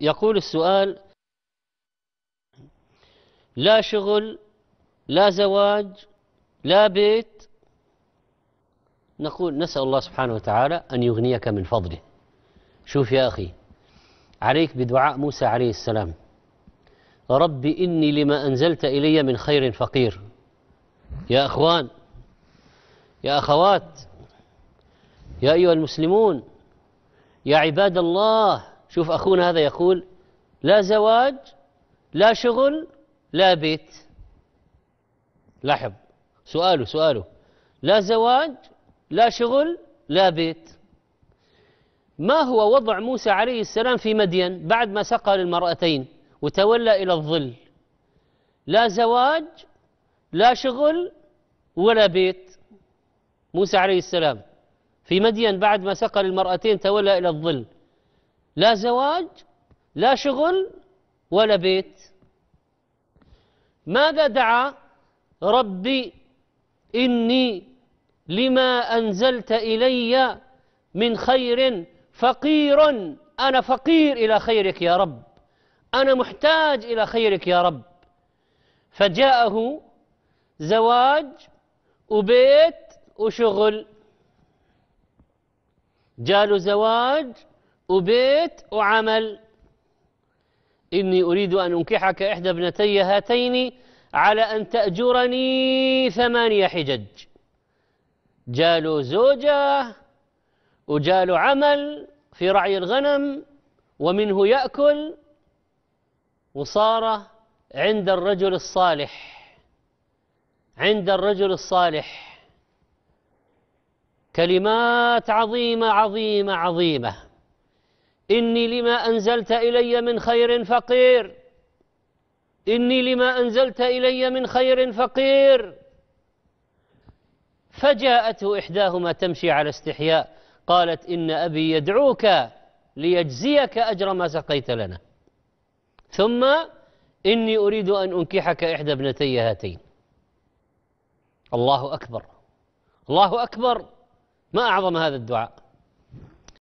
يقول السؤال لا شغل لا زواج لا بيت نقول نسأل الله سبحانه وتعالى أن يغنيك من فضله شوف يا أخي عليك بدعاء موسى عليه السلام رب إني لما أنزلت إلي من خير فقير يا أخوان يا أخوات يا أيها المسلمون يا عباد الله شوف أخونا هذا يقول لا زواج لا شغل لا بيت لاحظ سؤاله سؤاله لا زواج لا شغل لا بيت ما هو وضع موسى عليه السلام في مدين بعد ما سقى للمرأتين وتولى إلى الظل لا زواج لا شغل ولا بيت موسى عليه السلام في مدين بعد ما سقى للمرأتين تولى إلى الظل لا زواج لا شغل ولا بيت ماذا دعا ربي إني لما أنزلت إلي من خير فقير أنا فقير إلى خيرك يا رب أنا محتاج إلى خيرك يا رب فجاءه زواج وبيت وشغل جاله زواج وبيت وعمل إني أريد أن أنكحك إحدى ابنتي هاتين على أن تأجرني ثمانية حجج جالوا زوجة وجالوا عمل في رعي الغنم ومنه يأكل وصار عند الرجل الصالح عند الرجل الصالح كلمات عظيمة عظيمة عظيمة إني لما أنزلت إلي من خير فقير إني لما أنزلت إلي من خير فقير فجاءته إحداهما تمشي على استحياء قالت إن أبي يدعوك ليجزيك أجر ما سقيت لنا ثم إني أريد أن أنكحك إحدى ابنتي هاتين الله أكبر الله أكبر ما أعظم هذا الدعاء